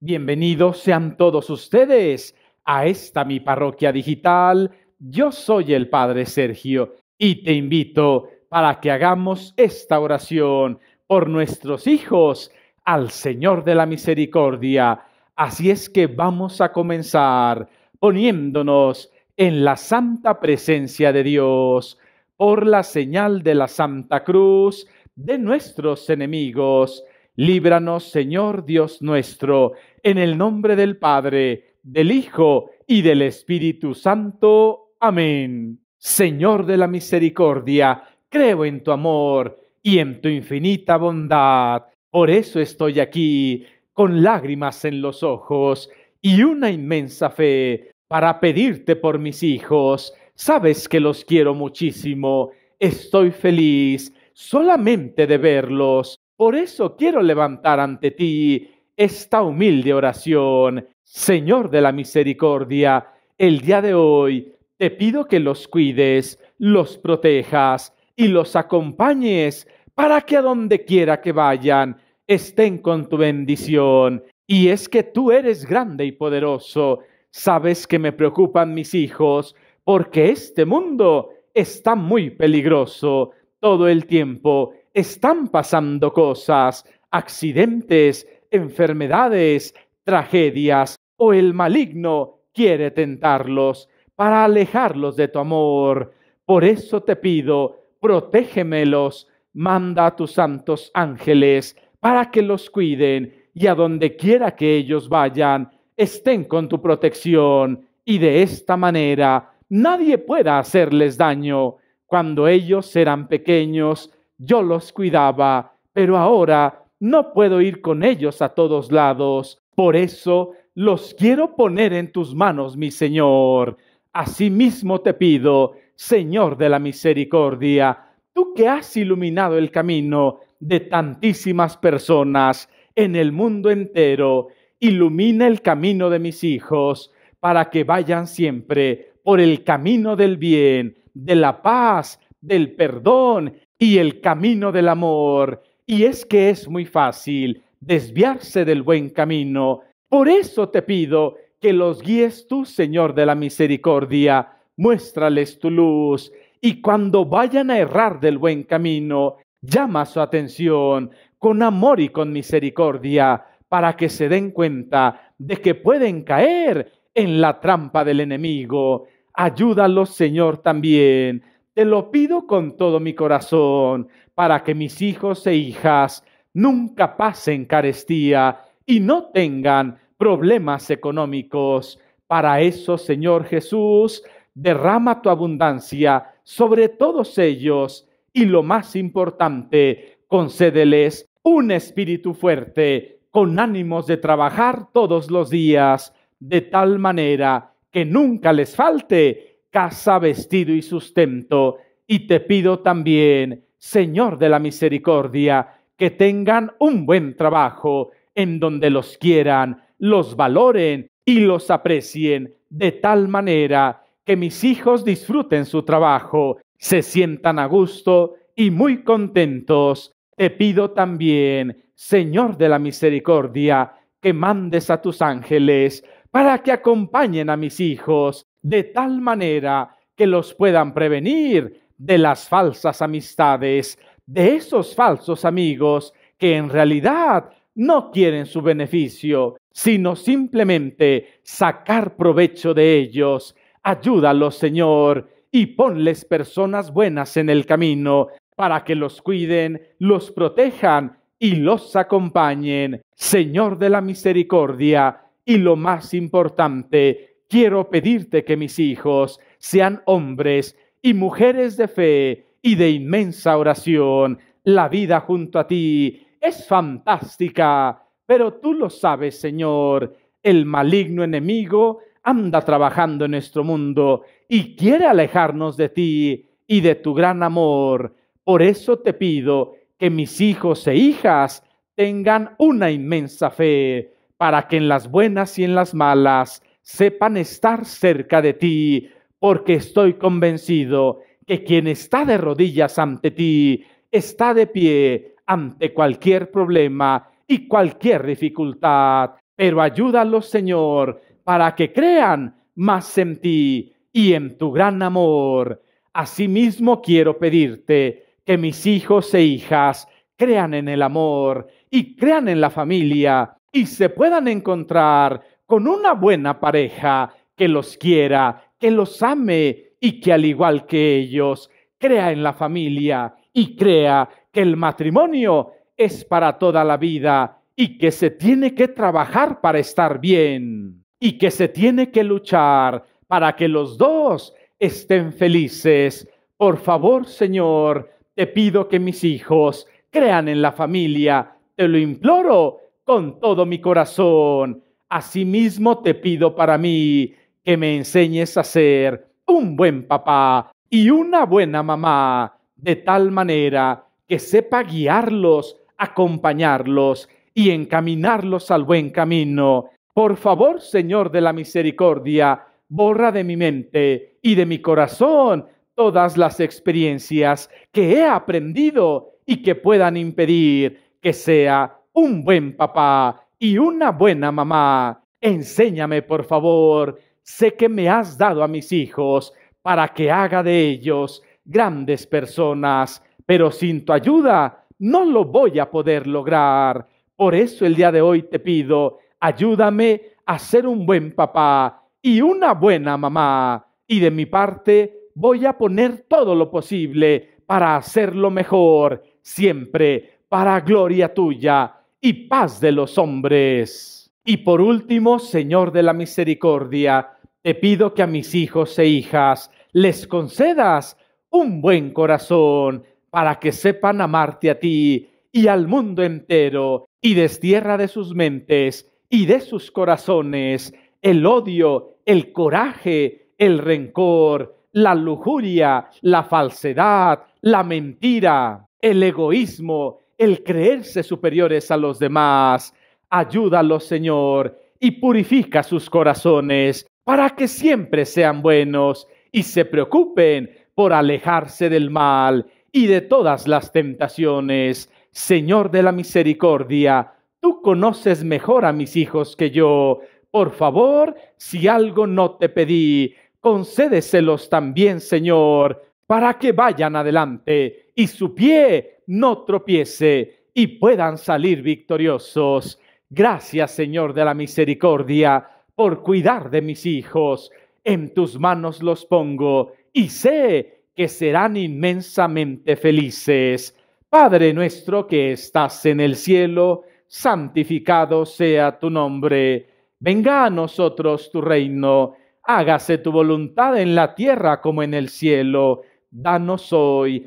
Bienvenidos sean todos ustedes a esta mi parroquia digital. Yo soy el Padre Sergio y te invito para que hagamos esta oración por nuestros hijos al Señor de la Misericordia. Así es que vamos a comenzar poniéndonos en la santa presencia de Dios por la señal de la Santa Cruz de nuestros enemigos Líbranos, Señor Dios nuestro, en el nombre del Padre, del Hijo y del Espíritu Santo. Amén. Señor de la misericordia, creo en tu amor y en tu infinita bondad. Por eso estoy aquí, con lágrimas en los ojos y una inmensa fe, para pedirte por mis hijos. Sabes que los quiero muchísimo. Estoy feliz solamente de verlos por eso quiero levantar ante ti esta humilde oración. Señor de la misericordia, el día de hoy te pido que los cuides, los protejas y los acompañes para que a donde quiera que vayan estén con tu bendición. Y es que tú eres grande y poderoso. Sabes que me preocupan mis hijos porque este mundo está muy peligroso todo el tiempo están pasando cosas, accidentes, enfermedades, tragedias, o el maligno quiere tentarlos para alejarlos de tu amor. Por eso te pido, protégemelos, manda a tus santos ángeles para que los cuiden y a donde quiera que ellos vayan, estén con tu protección y de esta manera nadie pueda hacerles daño. Cuando ellos serán pequeños, yo los cuidaba, pero ahora no puedo ir con ellos a todos lados. Por eso los quiero poner en tus manos, mi Señor. Asimismo te pido, Señor de la misericordia, tú que has iluminado el camino de tantísimas personas en el mundo entero, ilumina el camino de mis hijos para que vayan siempre por el camino del bien, de la paz, del perdón y el camino del amor. Y es que es muy fácil desviarse del buen camino. Por eso te pido que los guíes tú, Señor de la misericordia, muéstrales tu luz, y cuando vayan a errar del buen camino, llama su atención con amor y con misericordia, para que se den cuenta de que pueden caer en la trampa del enemigo. Ayúdalos, Señor, también te lo pido con todo mi corazón, para que mis hijos e hijas nunca pasen carestía y no tengan problemas económicos. Para eso, Señor Jesús, derrama tu abundancia sobre todos ellos y lo más importante, concédeles un espíritu fuerte, con ánimos de trabajar todos los días, de tal manera que nunca les falte casa, vestido y sustento. Y te pido también, Señor de la Misericordia, que tengan un buen trabajo en donde los quieran, los valoren y los aprecien de tal manera que mis hijos disfruten su trabajo, se sientan a gusto y muy contentos. Te pido también, Señor de la Misericordia, que mandes a tus ángeles para que acompañen a mis hijos de tal manera que los puedan prevenir de las falsas amistades, de esos falsos amigos que en realidad no quieren su beneficio, sino simplemente sacar provecho de ellos. Ayúdalos, Señor, y ponles personas buenas en el camino para que los cuiden, los protejan y los acompañen. Señor de la misericordia, y lo más importante, quiero pedirte que mis hijos sean hombres y mujeres de fe y de inmensa oración. La vida junto a ti es fantástica, pero tú lo sabes, Señor. El maligno enemigo anda trabajando en nuestro mundo y quiere alejarnos de ti y de tu gran amor. Por eso te pido que mis hijos e hijas tengan una inmensa fe, para que en las buenas y en las malas sepan estar cerca de ti, porque estoy convencido que quien está de rodillas ante ti está de pie ante cualquier problema y cualquier dificultad. Pero ayúdalos, Señor, para que crean más en ti y en tu gran amor. Asimismo quiero pedirte que mis hijos e hijas crean en el amor y crean en la familia y se puedan encontrar con una buena pareja que los quiera, que los ame y que al igual que ellos, crea en la familia y crea que el matrimonio es para toda la vida y que se tiene que trabajar para estar bien y que se tiene que luchar para que los dos estén felices. Por favor, Señor, te pido que mis hijos crean en la familia. Te lo imploro con todo mi corazón. Asimismo te pido para mí que me enseñes a ser un buen papá y una buena mamá, de tal manera que sepa guiarlos, acompañarlos y encaminarlos al buen camino. Por favor, Señor de la Misericordia, borra de mi mente y de mi corazón todas las experiencias que he aprendido y que puedan impedir que sea un buen papá y una buena mamá. Enséñame, por favor, sé que me has dado a mis hijos para que haga de ellos grandes personas, pero sin tu ayuda no lo voy a poder lograr. Por eso el día de hoy te pido, ayúdame a ser un buen papá y una buena mamá. Y de mi parte voy a poner todo lo posible para hacerlo mejor, siempre para gloria tuya y paz de los hombres. Y por último, Señor de la Misericordia, te pido que a mis hijos e hijas les concedas un buen corazón para que sepan amarte a ti y al mundo entero, y destierra de sus mentes y de sus corazones el odio, el coraje, el rencor, la lujuria, la falsedad, la mentira, el egoísmo, el creerse superiores a los demás. Ayúdalos, Señor, y purifica sus corazones para que siempre sean buenos y se preocupen por alejarse del mal y de todas las tentaciones. Señor de la misericordia, tú conoces mejor a mis hijos que yo. Por favor, si algo no te pedí, concédeselos también, Señor, para que vayan adelante y su pie no tropiece y puedan salir victoriosos. Gracias, Señor de la Misericordia, por cuidar de mis hijos. En tus manos los pongo y sé que serán inmensamente felices. Padre nuestro que estás en el cielo, santificado sea tu nombre. Venga a nosotros tu reino. Hágase tu voluntad en la tierra como en el cielo. Danos hoy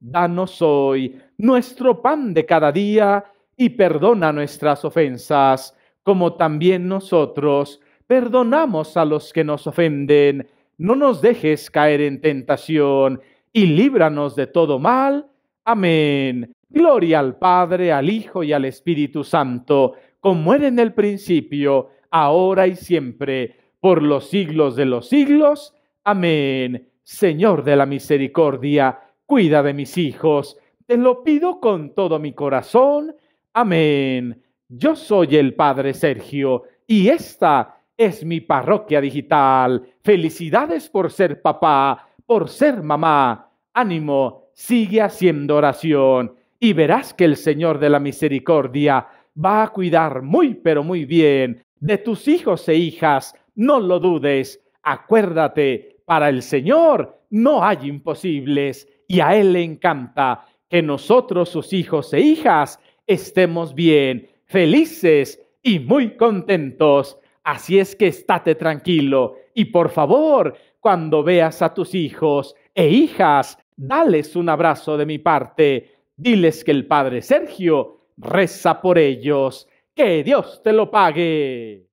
Danos hoy nuestro pan de cada día y perdona nuestras ofensas, como también nosotros perdonamos a los que nos ofenden. No nos dejes caer en tentación y líbranos de todo mal. Amén. Gloria al Padre, al Hijo y al Espíritu Santo, como era en el principio, ahora y siempre, por los siglos de los siglos. Amén. Señor de la misericordia, cuida de mis hijos. Te lo pido con todo mi corazón. Amén. Yo soy el Padre Sergio y esta es mi parroquia digital. Felicidades por ser papá, por ser mamá. Ánimo, sigue haciendo oración y verás que el Señor de la Misericordia va a cuidar muy, pero muy bien de tus hijos e hijas. No lo dudes. Acuérdate, para el Señor no hay imposibles y a Él le encanta que nosotros, sus hijos e hijas, estemos bien, felices y muy contentos. Así es que estate tranquilo y por favor, cuando veas a tus hijos e hijas, dales un abrazo de mi parte. Diles que el Padre Sergio reza por ellos. Que Dios te lo pague.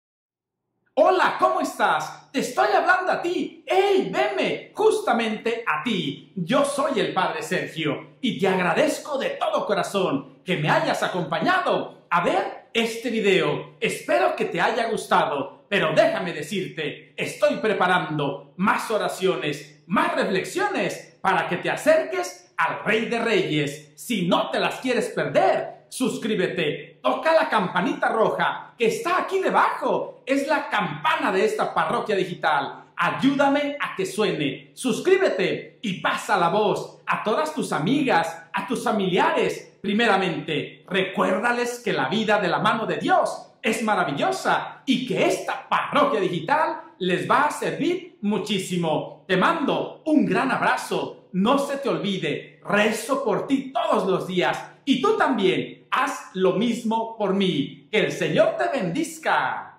Hola, ¿cómo estás? Te estoy hablando a ti. ¡Hey, veme! Justamente a ti. Yo soy el Padre Sergio y te agradezco de todo corazón que me hayas acompañado a ver este video. Espero que te haya gustado, pero déjame decirte, estoy preparando más oraciones, más reflexiones para que te acerques al Rey de Reyes. Si no te las quieres perder, suscríbete toca la campanita roja que está aquí debajo. Es la campana de esta parroquia digital. Ayúdame a que suene. Suscríbete y pasa la voz a todas tus amigas, a tus familiares. Primeramente, recuérdales que la vida de la mano de Dios es maravillosa y que esta parroquia digital les va a servir muchísimo. Te mando un gran abrazo. No se te olvide, rezo por ti todos los días y tú también haz lo mismo por mí. Que el Señor te bendiga.